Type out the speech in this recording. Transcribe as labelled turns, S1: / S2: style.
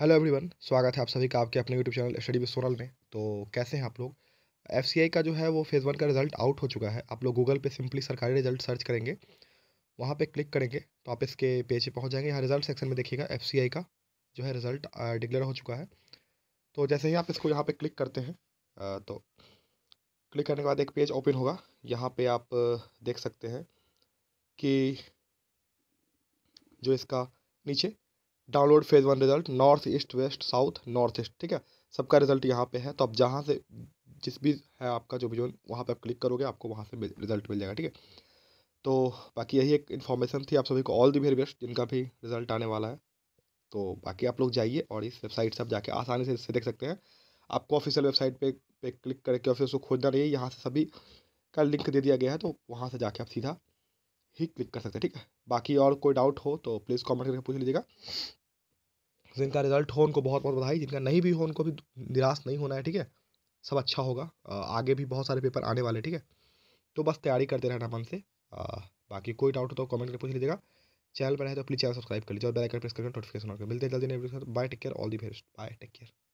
S1: hello everyone स्वागत है आप सभी का आपके अपने YouTube channel study with Sonal में तो कैसे हैं आप लोग एफ का जो है वो फेज़ वन का रिजल्ट आउट हो चुका है आप लोग गूगल पे सिंपली सरकारी रिजल्ट सर्च करेंगे वहाँ पे क्लिक करेंगे तो आप इसके पेज पे पहुँच जाएंगे यहाँ रिजल्ट सेक्शन में देखिएगा एफ का जो है रिजल्ट डिक्लेयर हो चुका है तो जैसे ही आप इसको यहाँ पर क्लिक करते हैं तो क्लिक करने के बाद एक पेज ओपन होगा यहाँ पर आप देख सकते हैं कि जो इसका नीचे download phase one result north east west south north east ठीक है सबका रिजल्ट यहाँ पे है तो आप जहाँ से जिस भी है आपका जो भी जोन वहाँ पे आप क्लिक करोगे आपको वहाँ से रिजल्ट मिल जाएगा ठीक है तो बाकी यही एक इन्फॉर्मेशन थी आप सभी को ऑल दी वेरी बेस्ट जिनका भी रिजल्ट आने वाला है तो बाकी आप लोग जाइए और इस वेबसाइट से आप जाके आसानी से इससे देख सकते हैं आपको ऑफिशियल वेबसाइट पे पे क्लिक करके ऑफिस को खोजना नहीं है यहाँ से सभी का लिंक दे दिया गया है तो वहाँ से जाके आप सीधा ही क्लिक कर सकते हैं ठीक है बाकी और कोई डाउट हो तो प्लीज़ कॉमेंट करके पूछ लीजिएगा जिनका रिजल्ट हो उनको बहुत बहुत बधाई जिनका नहीं भी हो उनको भी निराश नहीं होना है ठीक है सब अच्छा होगा आगे भी बहुत सारे पेपर आने वाले ठीक है तो बस तैयारी करते रहना मन से बाकी कोई डाउट हो तो कमेंट करके पूछ लीजिएगा चैनल पर है तो प्लीज़ चैनल सब्सक्राइब कर लीजिए और बेल आइकन प्रेस करके नोटिफिकेशन मिलते हैं जल्दी नहीं bye take care all the best bye take care